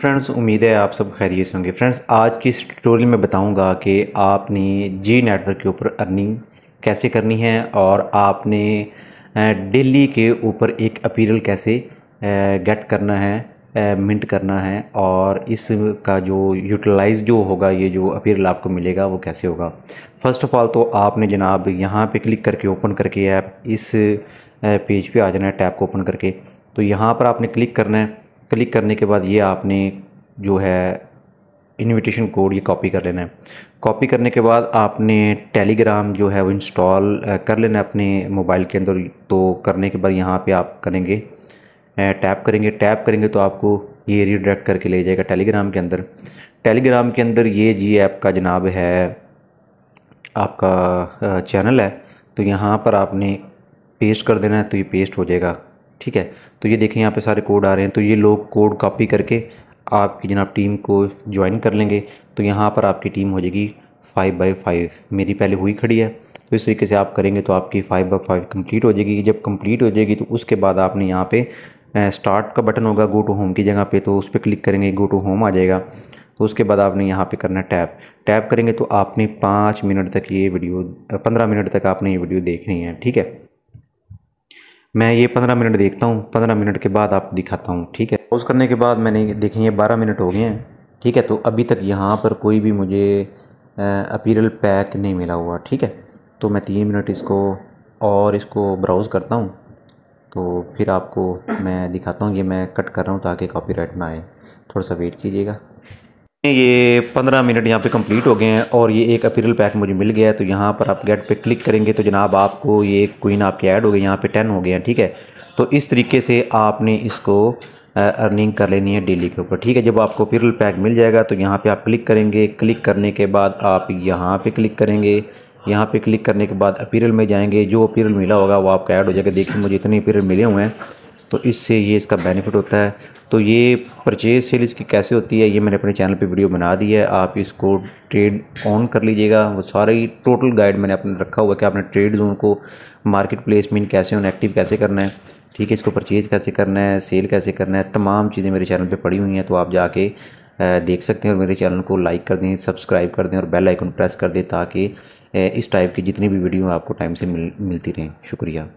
friends उम्मीद है आप सब खैरियत होंगे फ्रेंड्स आज की स्टोरी में बताऊंगा कि आपने जी नेटवर्क के ऊपर अर्निंग कैसे करनी है और आपने डेली के ऊपर एक अपीरल कैसे गेट करना है मिंट करना है और इसका जो यूटिलाइज जो होगा ये जो अपीरल आपको मिलेगा वो कैसे होगा फ़र्स्ट ऑफ़ ऑल तो आपने जनाब यहाँ पर क्लिक करके ओपन करके ऐप इस पेज पे आ जाना है टैब को ओपन करके तो यहाँ पर आपने क्लिक करना है क्लिक करने के बाद ये आपने जो है इनविटेशन कोड ये कॉपी कर लेना है कॉपी करने के बाद आपने टेलीग्राम जो है वो इंस्टॉल कर लेना है अपने मोबाइल के अंदर तो करने के बाद यहाँ पे आप करेंगे टैप करेंगे टैप करेंगे तो आपको ये रिडायरेक्ट करके ले जाएगा टेलीग्राम के अंदर टेलीग्राम के अंदर ये जी ऐप का जनाब है आपका चैनल है तो यहाँ पर आपने पेस्ट कर देना है तो ये पेस्ट हो जाएगा ठीक है तो ये देखें यहाँ पे सारे कोड आ रहे हैं तो ये लोग कोड कॉपी करके आपकी जनाब टीम को ज्वाइन कर लेंगे तो यहाँ पर आपकी टीम हो जाएगी फ़ाइव बाई फाइव मेरी पहले हुई खड़ी है तो इस तरीके से आप करेंगे तो आपकी फ़ाइव बाई फाइव कम्प्लीट हो जाएगी जब कम्प्लीट हो जाएगी तो उसके बाद आपने यहाँ पर स्टार्ट का बटन होगा गो टू होम की जगह पे तो उस पर क्लिक करेंगे गो टू होम आ जाएगा तो उसके बाद आपने यहाँ पे करना टैप टैप करेंगे तो आपने पाँच मिनट तक ये वीडियो पंद्रह मिनट तक आपने ये वीडियो देखनी है ठीक है मैं ये पंद्रह मिनट देखता हूँ पंद्रह मिनट के बाद आप दिखाता हूँ ठीक है पॉज करने के बाद मैंने देखें ये बारह मिनट हो गए हैं ठीक है तो अभी तक यहाँ पर कोई भी मुझे अपीरल पैक नहीं मिला हुआ ठीक है तो मैं तीन मिनट इसको और इसको ब्राउज़ करता हूँ तो फिर आपको मैं दिखाता हूँ ये मैं कट कर रहा हूँ ताकि कॉपीराइट ना आए थोड़ा सा वेट कीजिएगा ये 15 मिनट यहाँ पे कंप्लीट हो गए हैं और ये एक अपीरल पैक मुझे मिल गया है तो यहाँ पर आप गेट पे क्लिक करेंगे तो जनाब आपको ये क्वीन आपके ऐड हो गई यहाँ पे 10 हो गए हैं ठीक है तो इस तरीके से आपने इसको अर्निंग कर लेनी है डेली के ऊपर ठीक है जब आपको अपीरल पैक मिल जाएगा तो यहाँ पर आप क्लिक करेंगे क्लिक करने के बाद आप यहाँ पर क्लिक करेंगे यहाँ पर क्लिक करने के बाद अपीरल में जाएँगे जो अपीरल मिला होगा वो आपका ऐड हो जाएगा देखिए मुझे इतने अपीरल मिले हुए हैं तो इससे ये इसका बेनिफिट होता है तो ये परचेज सेल इसकी कैसे होती है ये मैंने अपने चैनल पे वीडियो बना दी है आप इसको ट्रेड ऑन कर लीजिएगा वो सारा ही टोटल गाइड मैंने अपने रखा हुआ है कि आपने ट्रेड जोन को मार्केट प्लेस में कैसे ऑन एक्टिव कैसे करना है ठीक है इसको परचेज़ कैसे करना है सेल कैसे करना है तमाम चीज़ें मेरे चैनल पर पड़ी हुई हैं तो आप जाके देख सकते हैं और मेरे चैनल को लाइक कर दें सब्सक्राइब कर दें और बेल आइकन प्रेस कर दें ताकि इस टाइप की जितनी भी वीडियो आपको टाइम से मिल मिलती रहें शुक्रिया